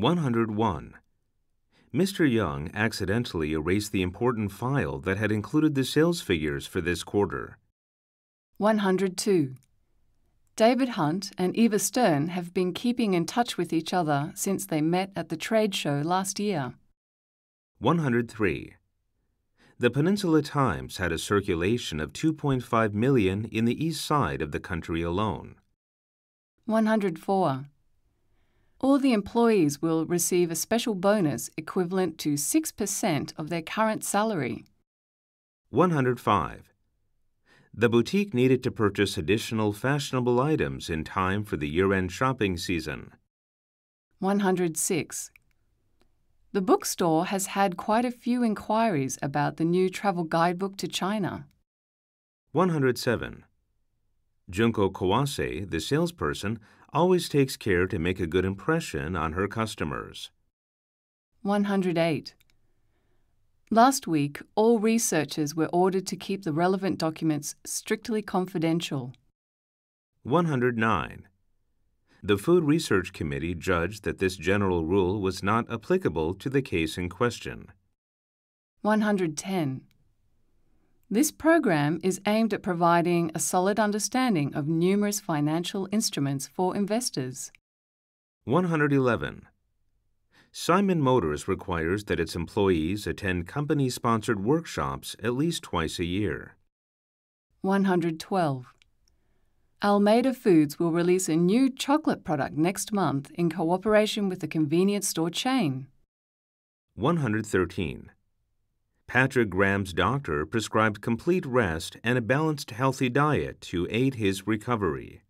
101. Mr. Young accidentally erased the important file that had included the sales figures for this quarter. 102. David Hunt and Eva Stern have been keeping in touch with each other since they met at the trade show last year. 103. The Peninsula Times had a circulation of 2.5 million in the east side of the country alone. 104. All the employees will receive a special bonus equivalent to 6% of their current salary. 105. The boutique needed to purchase additional fashionable items in time for the year end shopping season. 106. The bookstore has had quite a few inquiries about the new travel guidebook to China. 107. Junko Kawase, the salesperson, always takes care to make a good impression on her customers. 108. Last week, all researchers were ordered to keep the relevant documents strictly confidential. 109. The Food Research Committee judged that this general rule was not applicable to the case in question. 110. This program is aimed at providing a solid understanding of numerous financial instruments for investors. 111. Simon Motors requires that its employees attend company sponsored workshops at least twice a year. 112. Almeida Foods will release a new chocolate product next month in cooperation with the convenience store chain. 113. Patrick Graham's doctor prescribed complete rest and a balanced, healthy diet to aid his recovery.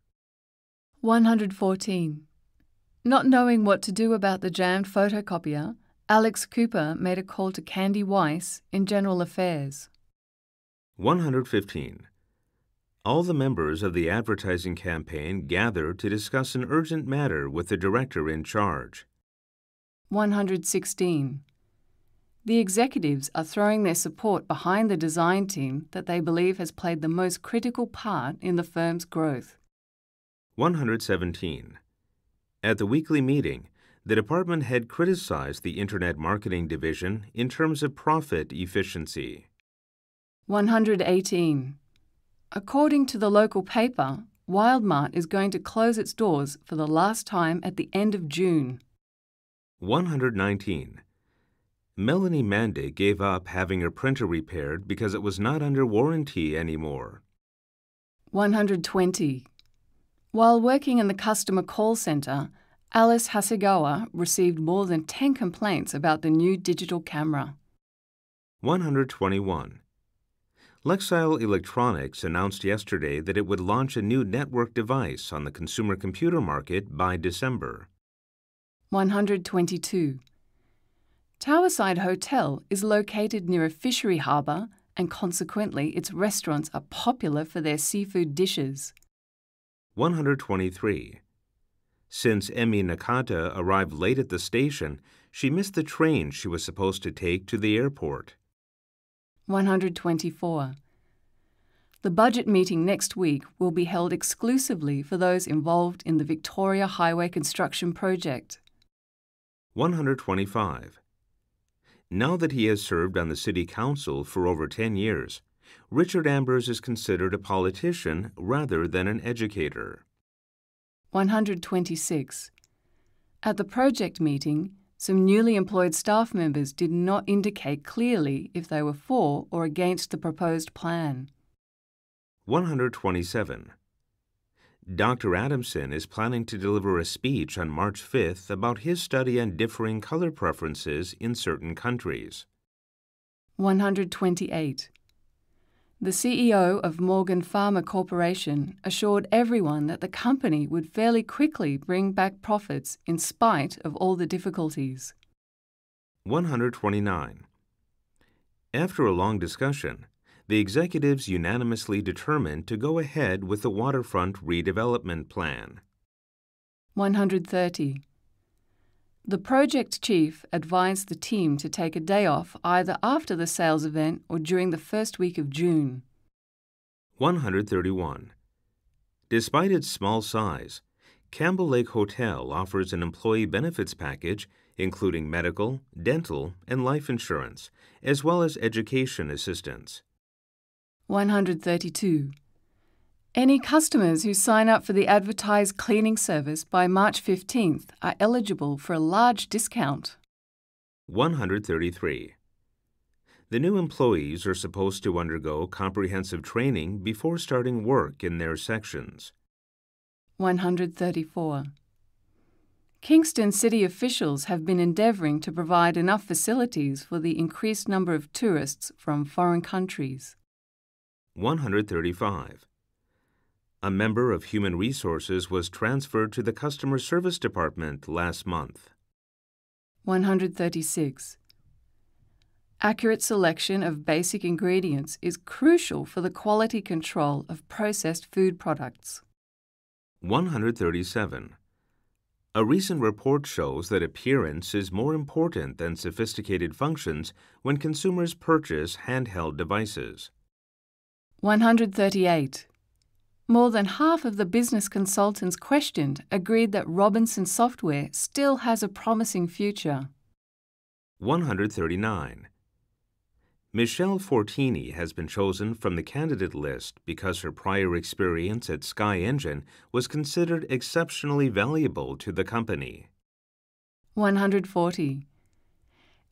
114. Not knowing what to do about the jammed photocopier, Alex Cooper made a call to Candy Weiss in General Affairs. 115. All the members of the advertising campaign gathered to discuss an urgent matter with the director in charge. 116 the executives are throwing their support behind the design team that they believe has played the most critical part in the firm's growth. 117. At the weekly meeting, the department head criticized the Internet Marketing Division in terms of profit efficiency. 118. According to the local paper, Wildmart is going to close its doors for the last time at the end of June. 119. Melanie Mandy gave up having her printer repaired because it was not under warranty anymore. 120. While working in the customer call centre, Alice Hasegawa received more than 10 complaints about the new digital camera. 121. Lexile Electronics announced yesterday that it would launch a new network device on the consumer computer market by December. 122. Towerside Hotel is located near a fishery harbour and consequently its restaurants are popular for their seafood dishes. 123. Since Emi Nakata arrived late at the station, she missed the train she was supposed to take to the airport. 124. The budget meeting next week will be held exclusively for those involved in the Victoria Highway Construction Project. 125. Now that he has served on the City Council for over 10 years, Richard Ambers is considered a politician rather than an educator. 126. At the project meeting, some newly employed staff members did not indicate clearly if they were for or against the proposed plan. 127. Dr. Adamson is planning to deliver a speech on March 5th about his study on differing color preferences in certain countries. 128. The CEO of Morgan Pharma Corporation assured everyone that the company would fairly quickly bring back profits in spite of all the difficulties. 129. After a long discussion, the executives unanimously determined to go ahead with the waterfront redevelopment plan. 130. The project chief advised the team to take a day off either after the sales event or during the first week of June. 131. Despite its small size, Campbell Lake Hotel offers an employee benefits package including medical, dental, and life insurance, as well as education assistance. 132. Any customers who sign up for the advertised cleaning service by March 15th are eligible for a large discount. 133. The new employees are supposed to undergo comprehensive training before starting work in their sections. 134. Kingston city officials have been endeavouring to provide enough facilities for the increased number of tourists from foreign countries. 135. A member of Human Resources was transferred to the Customer Service Department last month. 136. Accurate selection of basic ingredients is crucial for the quality control of processed food products. 137. A recent report shows that appearance is more important than sophisticated functions when consumers purchase handheld devices. 138. More than half of the business consultants questioned agreed that Robinson software still has a promising future. 139. Michelle Fortini has been chosen from the candidate list because her prior experience at Sky Engine was considered exceptionally valuable to the company. 140.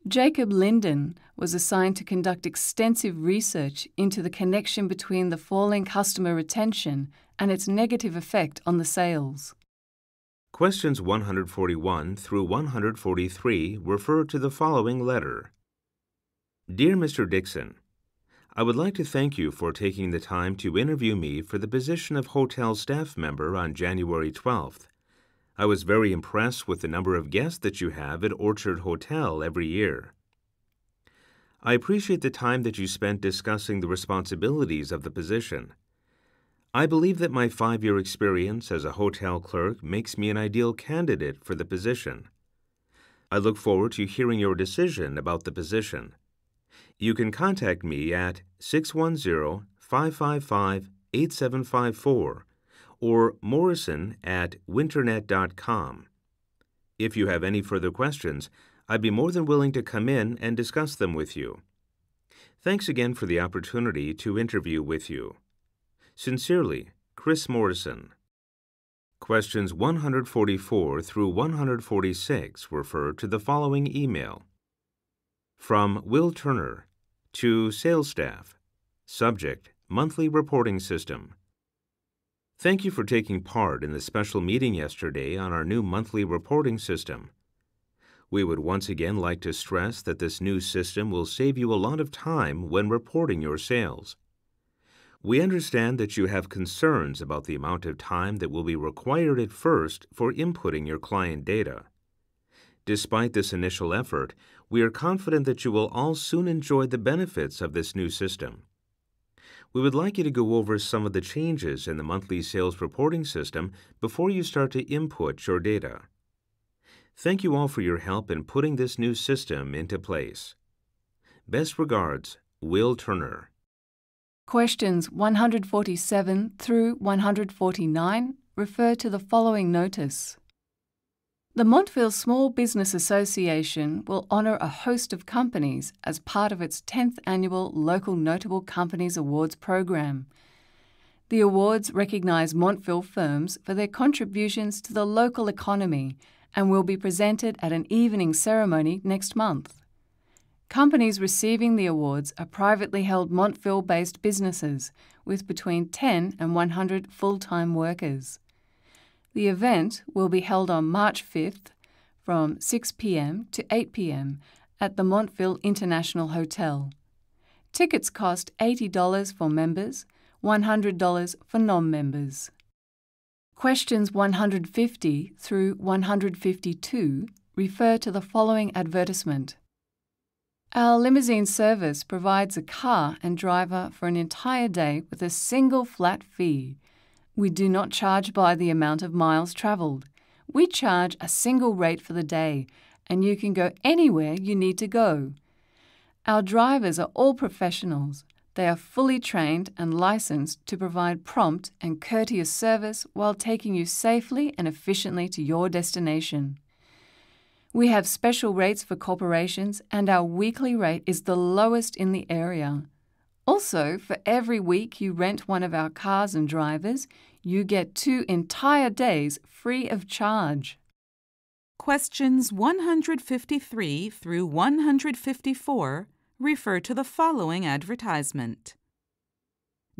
Jacob Linden was assigned to conduct extensive research into the connection between the falling customer retention and its negative effect on the sales. Questions 141 through 143 refer to the following letter Dear Mr. Dixon, I would like to thank you for taking the time to interview me for the position of hotel staff member on January 12th. I was very impressed with the number of guests that you have at Orchard Hotel every year. I appreciate the time that you spent discussing the responsibilities of the position. I believe that my five year experience as a hotel clerk makes me an ideal candidate for the position. I look forward to hearing your decision about the position. You can contact me at 610 555 8754 or morrison at winternet.com. If you have any further questions, I'd be more than willing to come in and discuss them with you. Thanks again for the opportunity to interview with you. Sincerely, Chris Morrison. Questions 144 through 146 refer to the following email From Will Turner to Sales Staff, Subject Monthly Reporting System. Thank you for taking part in the special meeting yesterday on our new monthly reporting system. We would once again like to stress that this new system will save you a lot of time when reporting your sales. We understand that you have concerns about the amount of time that will be required at first for inputting your client data. Despite this initial effort, we are confident that you will all soon enjoy the benefits of this new system. We would like you to go over some of the changes in the monthly sales reporting system before you start to input your data. Thank you all for your help in putting this new system into place. Best regards, Will Turner. Questions 147 through 149 refer to the following notice. The Montville Small Business Association will honour a host of companies as part of its 10th annual Local Notable Companies Awards program. The awards recognise Montville firms for their contributions to the local economy and will be presented at an evening ceremony next month. Companies receiving the awards are privately held Montville based businesses with between 10 and 100 full time workers. The event will be held on March 5th from 6 pm to 8 pm at the Montville International Hotel. Tickets cost $80 for members, $100 for non members. Questions 150 through 152 refer to the following advertisement. Our limousine service provides a car and driver for an entire day with a single flat fee. We do not charge by the amount of miles travelled. We charge a single rate for the day, and you can go anywhere you need to go. Our drivers are all professionals. They are fully trained and licensed to provide prompt and courteous service while taking you safely and efficiently to your destination. We have special rates for corporations, and our weekly rate is the lowest in the area. Also, for every week you rent one of our cars and drivers, you get two entire days free of charge. Questions 153 through 154 refer to the following advertisement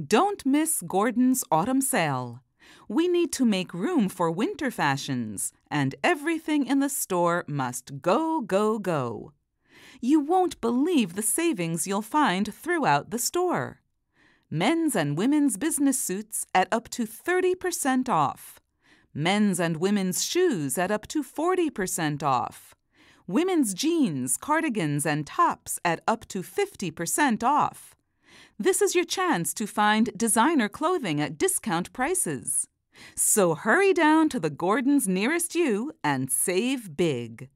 Don't miss Gordon's autumn sale. We need to make room for winter fashions, and everything in the store must go, go, go you won't believe the savings you'll find throughout the store. Men's and women's business suits at up to 30% off. Men's and women's shoes at up to 40% off. Women's jeans, cardigans, and tops at up to 50% off. This is your chance to find designer clothing at discount prices. So hurry down to the Gordon's nearest you and save big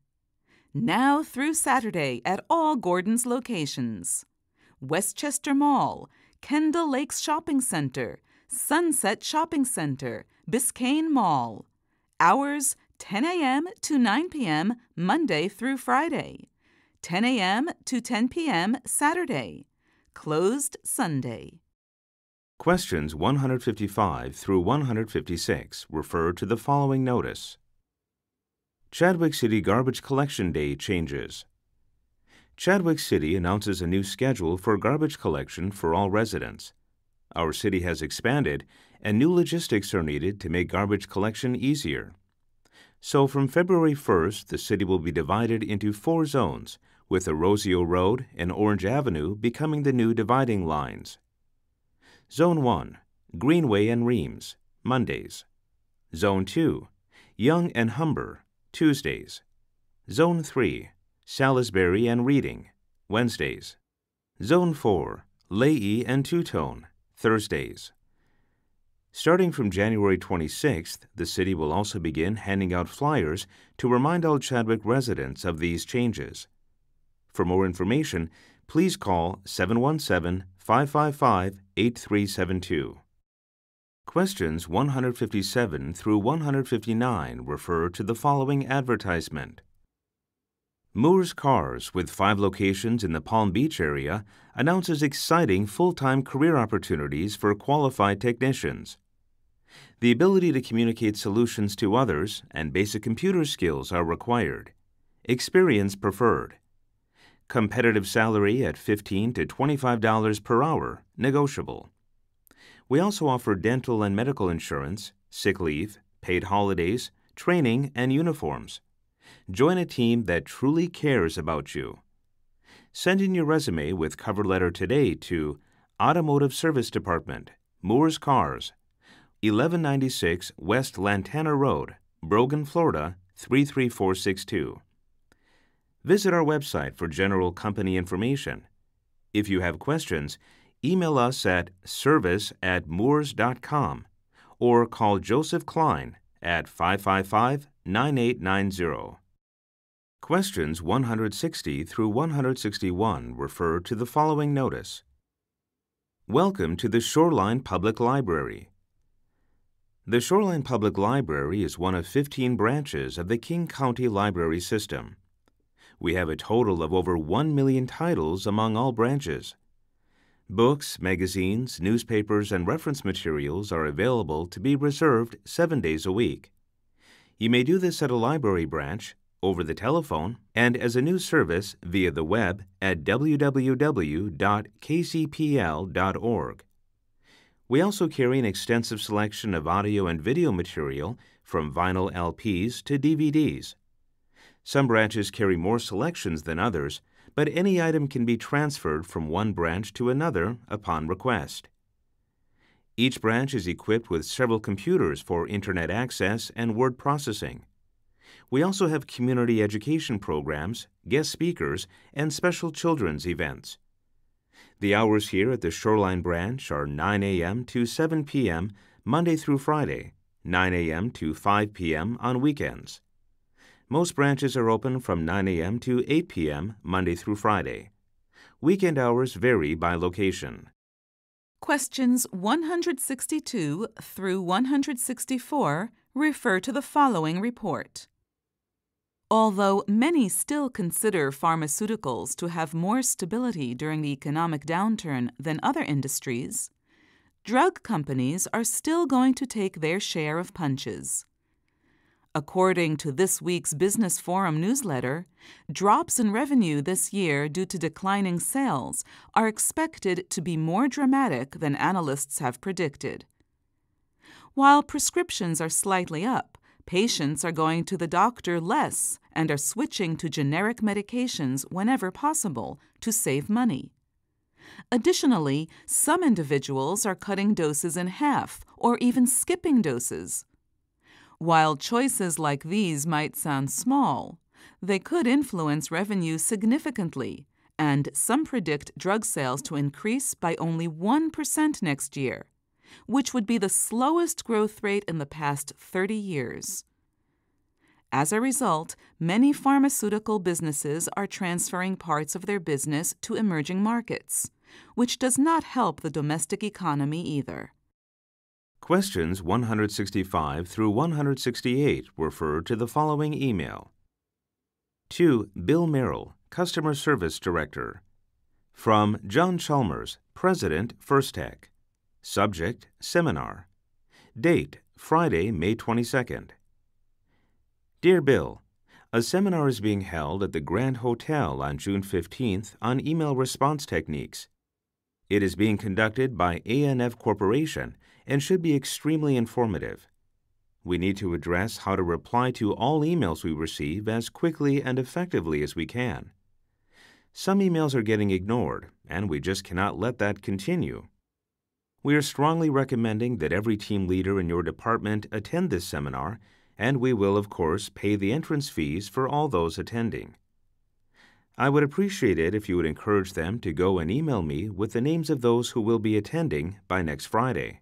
now through Saturday at all Gordon's locations Westchester Mall, Kendall Lakes Shopping Center, Sunset Shopping Center, Biscayne Mall. Hours 10 a.m. to 9 p.m. Monday through Friday, 10 a.m. to 10 p.m. Saturday. Closed Sunday. Questions 155 through 156 refer to the following notice. Chadwick City Garbage Collection Day changes. Chadwick City announces a new schedule for garbage collection for all residents. Our city has expanded, and new logistics are needed to make garbage collection easier. So, from February 1st, the city will be divided into four zones, with Orozio Road and Orange Avenue becoming the new dividing lines. Zone 1 Greenway and Reams, Mondays. Zone 2 Young and Humber, Tuesdays. Zone 3, Salisbury and Reading, Wednesdays. Zone 4, Leahy and Two Tone, Thursdays. Starting from January 26th, the city will also begin handing out flyers to remind all Chadwick residents of these changes. For more information, please call 717 555 8372. Questions 157 through 159 refer to the following advertisement. Moore's Cars, with five locations in the Palm Beach area, announces exciting full time career opportunities for qualified technicians. The ability to communicate solutions to others and basic computer skills are required. Experience preferred. Competitive salary at $15 to $25 per hour, negotiable. We also offer dental and medical insurance, sick leave, paid holidays, training, and uniforms. Join a team that truly cares about you. Send in your resume with cover letter today to Automotive Service Department, Moore's Cars, 1196 West Lantana Road, Brogan, Florida 33462. Visit our website for general company information. If you have questions, email us at service at moors.com or call Joseph Klein at 555 9890. Questions 160 through 161 refer to the following notice Welcome to the Shoreline Public Library. The Shoreline Public Library is one of 15 branches of the King County Library System. We have a total of over 1 million titles among all branches. Books, magazines, newspapers, and reference materials are available to be reserved seven days a week. You may do this at a library branch, over the telephone, and as a new service via the web at www.kcpl.org. We also carry an extensive selection of audio and video material from vinyl LPs to DVDs. Some branches carry more selections than others, but any item can be transferred from one branch to another upon request. Each branch is equipped with several computers for internet access and word processing. We also have community education programs, guest speakers, and special children's events. The hours here at the Shoreline Branch are 9 a.m. to 7 p.m. Monday through Friday, 9 a.m. to 5 p.m. on weekends. Most branches are open from 9 a.m. to 8 p.m. Monday through Friday. Weekend hours vary by location. Questions 162 through 164 refer to the following report. Although many still consider pharmaceuticals to have more stability during the economic downturn than other industries, drug companies are still going to take their share of punches. According to this week's Business Forum newsletter, drops in revenue this year due to declining sales are expected to be more dramatic than analysts have predicted. While prescriptions are slightly up, patients are going to the doctor less and are switching to generic medications whenever possible to save money. Additionally, some individuals are cutting doses in half or even skipping doses while choices like these might sound small, they could influence revenue significantly, and some predict drug sales to increase by only 1% next year, which would be the slowest growth rate in the past 30 years. As a result, many pharmaceutical businesses are transferring parts of their business to emerging markets, which does not help the domestic economy either. Questions 165 through 168 refer to the following email. To Bill Merrill, Customer Service Director. From John Chalmers, President, First Tech. Subject, Seminar. Date, Friday, May 22nd. Dear Bill, a seminar is being held at the Grand Hotel on June 15th on email response techniques. It is being conducted by ANF Corporation and should be extremely informative. We need to address how to reply to all emails we receive as quickly and effectively as we can. Some emails are getting ignored, and we just cannot let that continue. We are strongly recommending that every team leader in your department attend this seminar, and we will, of course, pay the entrance fees for all those attending. I would appreciate it if you would encourage them to go and email me with the names of those who will be attending by next Friday.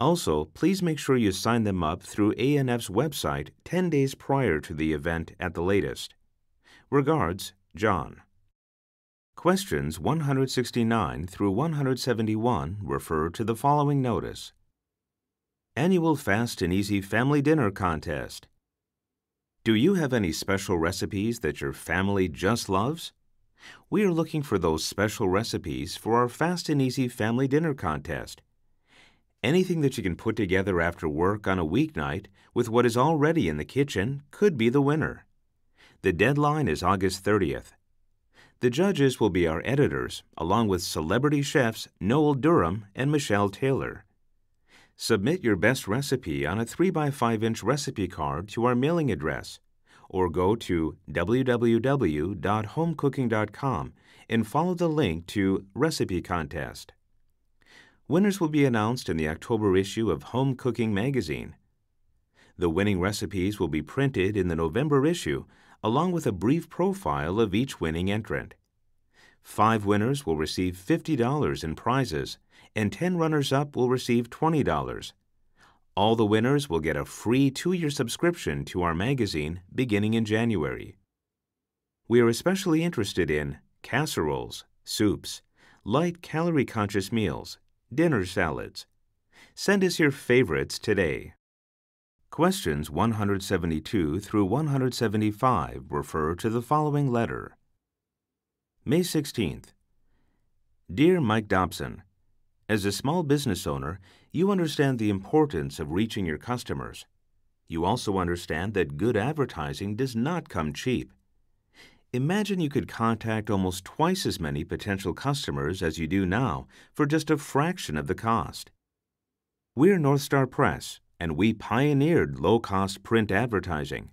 Also, please make sure you sign them up through ANF's website 10 days prior to the event at the latest. Regards, John. Questions 169 through 171 refer to the following notice Annual Fast and Easy Family Dinner Contest. Do you have any special recipes that your family just loves? We are looking for those special recipes for our Fast and Easy Family Dinner Contest. Anything that you can put together after work on a weeknight with what is already in the kitchen could be the winner. The deadline is August 30th. The judges will be our editors, along with celebrity chefs Noel Durham and Michelle Taylor. Submit your best recipe on a 3 by 5 inch recipe card to our mailing address or go to www.homecooking.com and follow the link to Recipe Contest. Winners will be announced in the October issue of Home Cooking Magazine. The winning recipes will be printed in the November issue, along with a brief profile of each winning entrant. Five winners will receive $50 in prizes, and 10 runners up will receive $20. All the winners will get a free two year subscription to our magazine beginning in January. We are especially interested in casseroles, soups, light calorie conscious meals, dinner salads. Send us your favorites today. Questions 172 through 175 refer to the following letter. May 16th. Dear Mike Dobson, As a small business owner, you understand the importance of reaching your customers. You also understand that good advertising does not come cheap. Imagine you could contact almost twice as many potential customers as you do now for just a fraction of the cost. We're Northstar Press, and we pioneered low cost print advertising.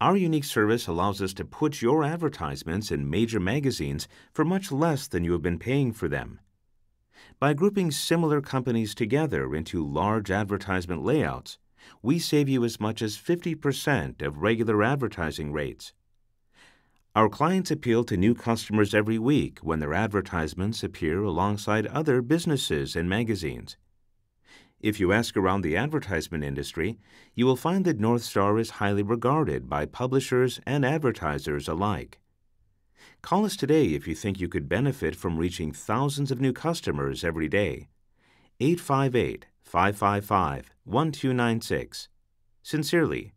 Our unique service allows us to put your advertisements in major magazines for much less than you have been paying for them. By grouping similar companies together into large advertisement layouts, we save you as much as 50% of regular advertising rates. Our clients appeal to new customers every week when their advertisements appear alongside other businesses and magazines. If you ask around the advertisement industry, you will find that North Star is highly regarded by publishers and advertisers alike. Call us today if you think you could benefit from reaching thousands of new customers every day. 858 555 1296. Sincerely,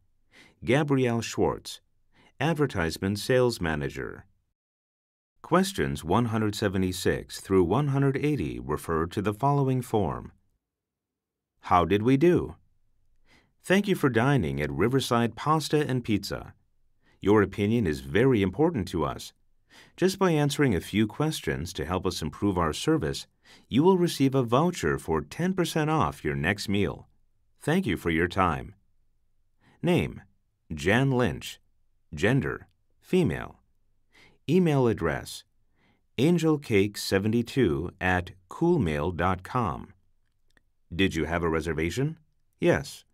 Gabrielle Schwartz. Advertisement Sales Manager. Questions 176 through 180 refer to the following form How did we do? Thank you for dining at Riverside Pasta and Pizza. Your opinion is very important to us. Just by answering a few questions to help us improve our service, you will receive a voucher for 10% off your next meal. Thank you for your time. Name Jan Lynch. Gender Female. Email address angelcake72 at coolmail.com. Did you have a reservation? Yes.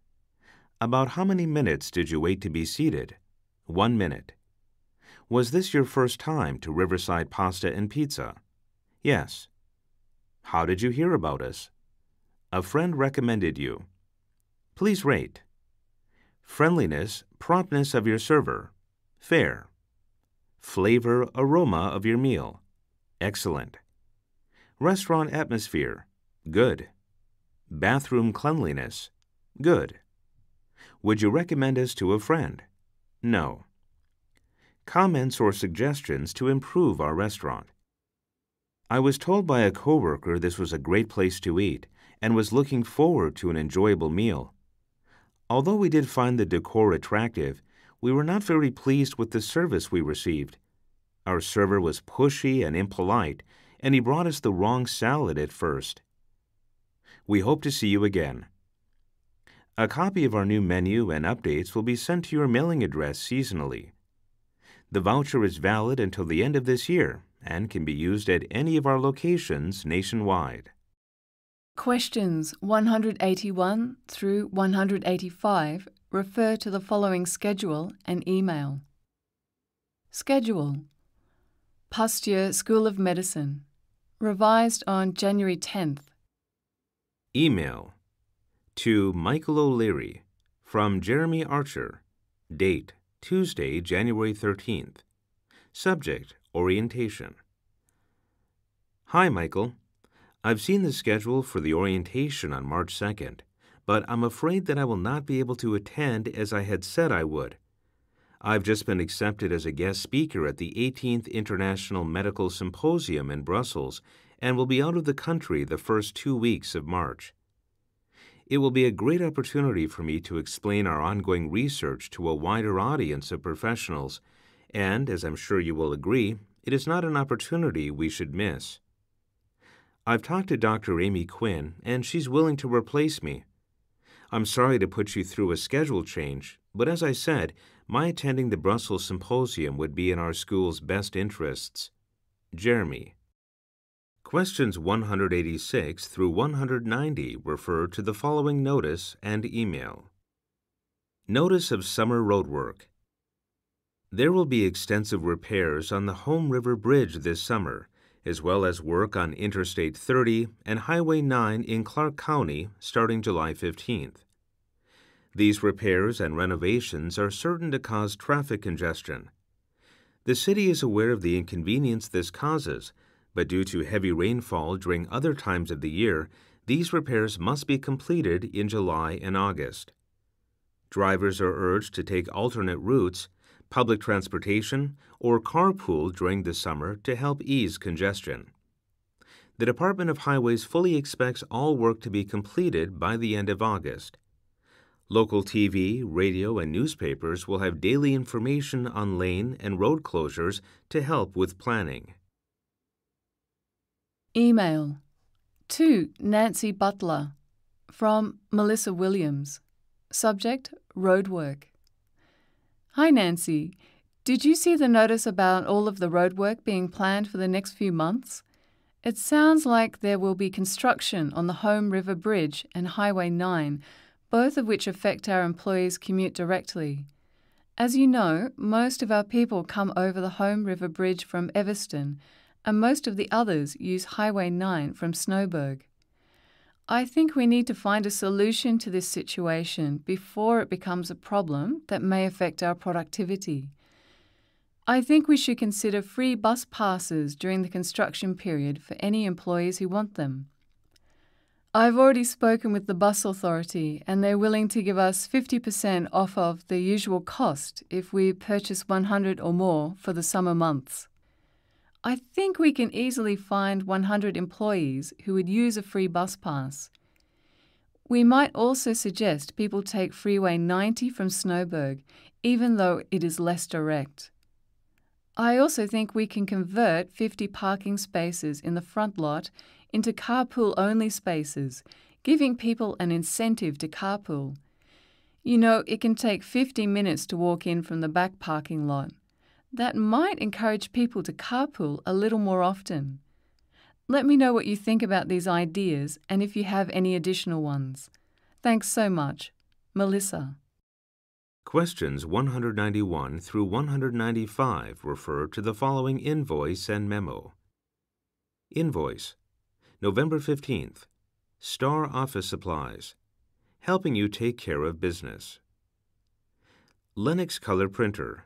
About how many minutes did you wait to be seated? One minute. Was this your first time to Riverside Pasta and Pizza? Yes. How did you hear about us? A friend recommended you. Please rate. Friendliness, promptness of your server, fair. Flavor aroma of your meal, excellent. Restaurant atmosphere, good. Bathroom cleanliness, good. Would you recommend us to a friend? No. Comments or suggestions to improve our restaurant. I was told by a coworker this was a great place to eat and was looking forward to an enjoyable meal. Although we did find the decor attractive, we were not very pleased with the service we received. Our server was pushy and impolite, and he brought us the wrong salad at first. We hope to see you again. A copy of our new menu and updates will be sent to your mailing address seasonally. The voucher is valid until the end of this year and can be used at any of our locations nationwide. Questions 181 through 185 refer to the following schedule and email. Schedule Pasteur School of Medicine, revised on January 10th. Email to Michael O'Leary from Jeremy Archer, date Tuesday, January 13th. Subject Orientation. Hi, Michael. I've seen the schedule for the orientation on March 2nd but I'm afraid that I will not be able to attend as I had said I would. I've just been accepted as a guest speaker at the 18th International Medical Symposium in Brussels and will be out of the country the first two weeks of March. It will be a great opportunity for me to explain our ongoing research to a wider audience of professionals, and, as I'm sure you will agree, it is not an opportunity we should miss. I've talked to Dr. Amy Quinn, and she's willing to replace me. I'm sorry to put you through a schedule change, but as I said, my attending the Brussels Symposium would be in our school's best interests. Jeremy. Questions 186 through 190 refer to the following notice and email. Notice of Summer Roadwork There will be extensive repairs on the Home River Bridge this summer as well as work on Interstate 30 and Highway 9 in Clark County starting July 15th. These repairs and renovations are certain to cause traffic congestion. The city is aware of the inconvenience this causes, but due to heavy rainfall during other times of the year, these repairs must be completed in July and August. Drivers are urged to take alternate routes public transportation, or carpool during the summer to help ease congestion. The Department of Highways fully expects all work to be completed by the end of August. Local TV, radio, and newspapers will have daily information on lane and road closures to help with planning. Email to Nancy Butler from Melissa Williams. Subject Roadwork. Hi, Nancy. Did you see the notice about all of the roadwork being planned for the next few months? It sounds like there will be construction on the Home River Bridge and Highway 9, both of which affect our employees' commute directly. As you know, most of our people come over the Home River Bridge from Everston, and most of the others use Highway 9 from Snowberg. I think we need to find a solution to this situation before it becomes a problem that may affect our productivity. I think we should consider free bus passes during the construction period for any employees who want them. I've already spoken with the bus authority and they're willing to give us 50% off of the usual cost if we purchase 100 or more for the summer months. I think we can easily find 100 employees who would use a free bus pass. We might also suggest people take Freeway 90 from Snowberg, even though it is less direct. I also think we can convert 50 parking spaces in the front lot into carpool only spaces, giving people an incentive to carpool. You know, it can take 50 minutes to walk in from the back parking lot that might encourage people to carpool a little more often. Let me know what you think about these ideas and if you have any additional ones. Thanks so much. Melissa. Questions 191 through 195 refer to the following invoice and memo. Invoice November 15th. Star Office Supplies. Helping you take care of business. Lennox Color Printer.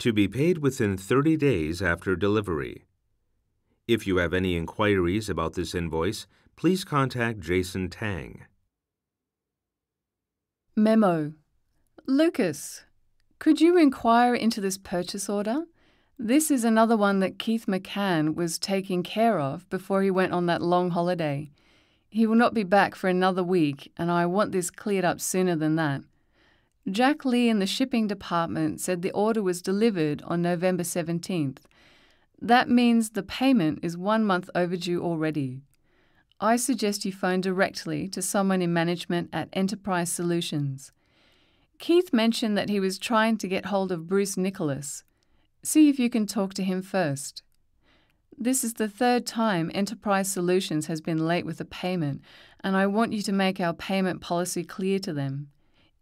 To be paid within 30 days after delivery. If you have any inquiries about this invoice, please contact Jason Tang. Memo Lucas, could you inquire into this purchase order? This is another one that Keith McCann was taking care of before he went on that long holiday. He will not be back for another week, and I want this cleared up sooner than that. Jack Lee in the shipping department said the order was delivered on November 17th. That means the payment is one month overdue already. I suggest you phone directly to someone in management at Enterprise Solutions. Keith mentioned that he was trying to get hold of Bruce Nicholas. See if you can talk to him first. This is the third time Enterprise Solutions has been late with a payment, and I want you to make our payment policy clear to them.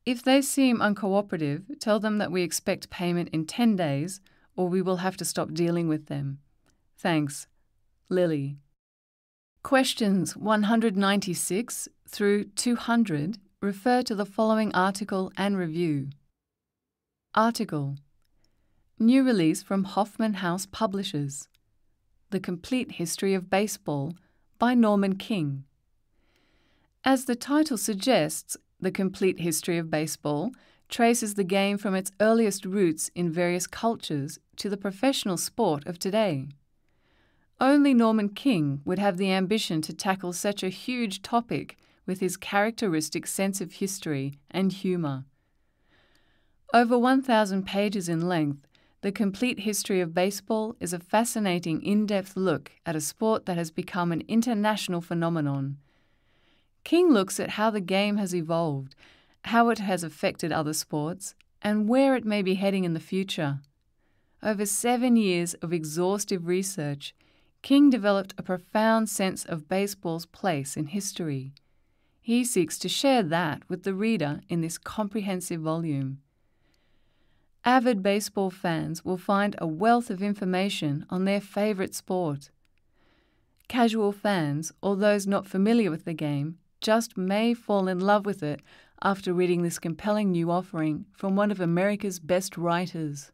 If they seem uncooperative, tell them that we expect payment in 10 days or we will have to stop dealing with them. Thanks. Lily. Questions 196 through 200 refer to the following article and review. Article New release from Hoffman House Publishers The Complete History of Baseball by Norman King. As the title suggests, the Complete History of Baseball traces the game from its earliest roots in various cultures to the professional sport of today. Only Norman King would have the ambition to tackle such a huge topic with his characteristic sense of history and humour. Over 1,000 pages in length, The Complete History of Baseball is a fascinating in depth look at a sport that has become an international phenomenon King looks at how the game has evolved, how it has affected other sports, and where it may be heading in the future. Over seven years of exhaustive research, King developed a profound sense of baseball's place in history. He seeks to share that with the reader in this comprehensive volume. Avid baseball fans will find a wealth of information on their favourite sport. Casual fans, or those not familiar with the game, just may fall in love with it after reading this compelling new offering from one of America's best writers.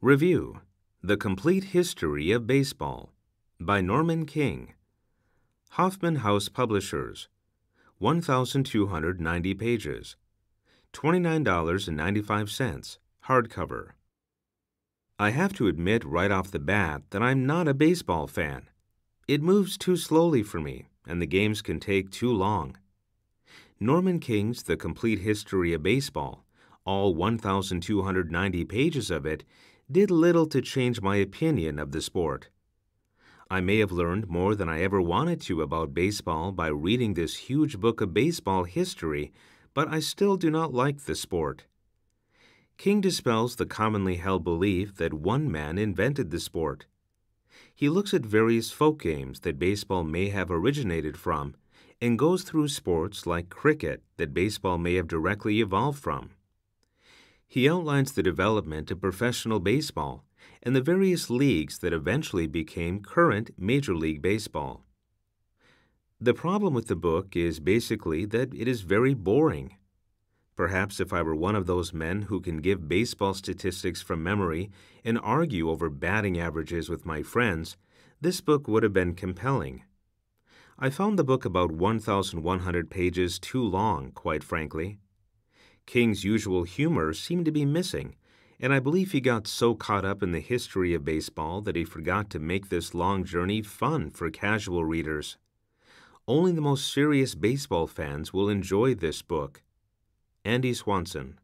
Review The Complete History of Baseball by Norman King. Hoffman House Publishers. 1,290 pages. $29.95, hardcover. I have to admit right off the bat that I'm not a baseball fan. It moves too slowly for me and the games can take too long. Norman King's The Complete History of Baseball, all 1,290 pages of it, did little to change my opinion of the sport. I may have learned more than I ever wanted to about baseball by reading this huge book of baseball history, but I still do not like the sport. King dispels the commonly held belief that one man invented the sport he looks at various folk games that baseball may have originated from and goes through sports like cricket that baseball may have directly evolved from. He outlines the development of professional baseball and the various leagues that eventually became current Major League Baseball. The problem with the book is basically that it is very boring. Perhaps if I were one of those men who can give baseball statistics from memory and argue over batting averages with my friends, this book would have been compelling. I found the book about 1,100 pages too long, quite frankly. King's usual humor seemed to be missing, and I believe he got so caught up in the history of baseball that he forgot to make this long journey fun for casual readers. Only the most serious baseball fans will enjoy this book Andy Swanson